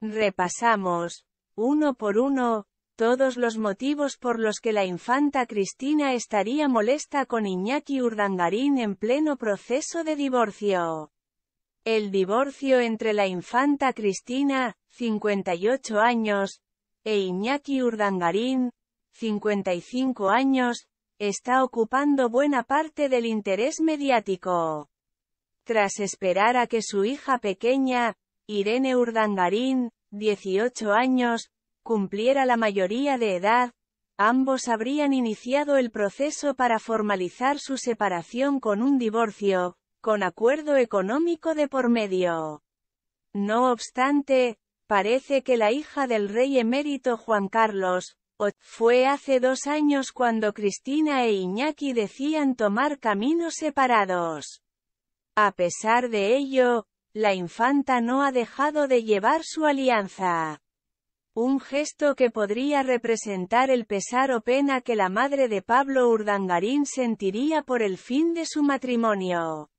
Repasamos, uno por uno, todos los motivos por los que la infanta Cristina estaría molesta con Iñaki Urdangarín en pleno proceso de divorcio. El divorcio entre la infanta Cristina, 58 años, e Iñaki Urdangarín, 55 años, está ocupando buena parte del interés mediático. Tras esperar a que su hija pequeña, Irene Urdangarín, 18 años, cumpliera la mayoría de edad, ambos habrían iniciado el proceso para formalizar su separación con un divorcio, con acuerdo económico de por medio. No obstante, parece que la hija del rey emérito Juan Carlos, fue hace dos años cuando Cristina e Iñaki decían tomar caminos separados. A pesar de ello, la infanta no ha dejado de llevar su alianza. Un gesto que podría representar el pesar o pena que la madre de Pablo Urdangarín sentiría por el fin de su matrimonio.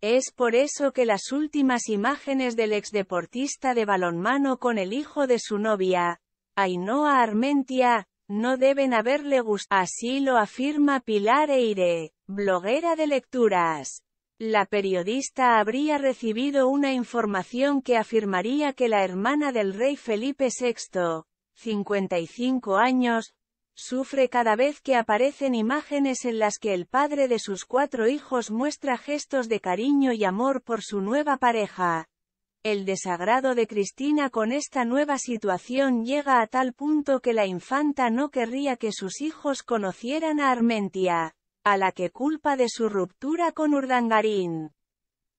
Es por eso que las últimas imágenes del exdeportista de balonmano con el hijo de su novia, Ainhoa Armentia, no deben haberle gustado. Así lo afirma Pilar Eire, bloguera de lecturas. La periodista habría recibido una información que afirmaría que la hermana del rey Felipe VI, 55 años, sufre cada vez que aparecen imágenes en las que el padre de sus cuatro hijos muestra gestos de cariño y amor por su nueva pareja. El desagrado de Cristina con esta nueva situación llega a tal punto que la infanta no querría que sus hijos conocieran a Armentia a la que culpa de su ruptura con Urdangarín.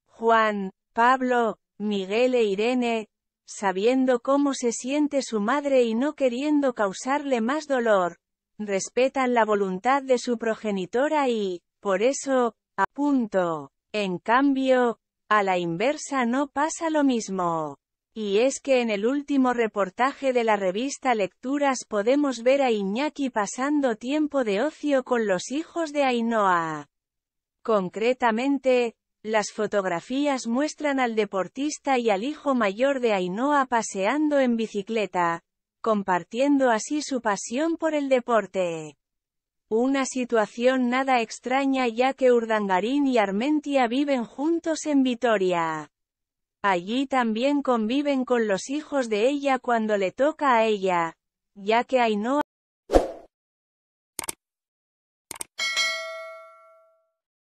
Juan, Pablo, Miguel e Irene, sabiendo cómo se siente su madre y no queriendo causarle más dolor, respetan la voluntad de su progenitora y, por eso, apunto. En cambio, a la inversa no pasa lo mismo. Y es que en el último reportaje de la revista Lecturas podemos ver a Iñaki pasando tiempo de ocio con los hijos de Ainhoa. Concretamente, las fotografías muestran al deportista y al hijo mayor de Ainhoa paseando en bicicleta, compartiendo así su pasión por el deporte. Una situación nada extraña ya que Urdangarín y Armentia viven juntos en Vitoria. Allí también conviven con los hijos de ella cuando le toca a ella, ya que no.